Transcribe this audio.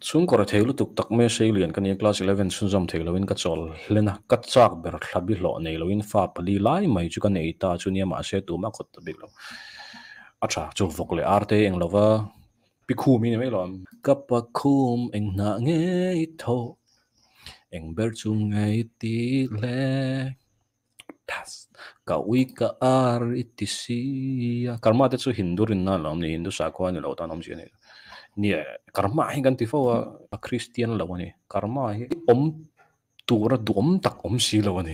chung kor theilu tuk tak me sei lian kan class 11 chun jam theilo in ka chol lena ka chak ber thlabi hlo nei lo in fa pali lai mai chu kan nei ta chu nia ma se tu ma khot ta bik lo acha à chu vok le arte eng lova pi khu mi nei lo ka pa khum eng na nge tho eng ber chu ngai ti le yes. Ka ui ka ar iti Karma te su hindu rin na lang. Ni hindu sa ako ni lauta nam siya ni. Ni eh, karma hi ganti fo eh, a Christian lawan ni. Karma hi om tura duom tak om si lawan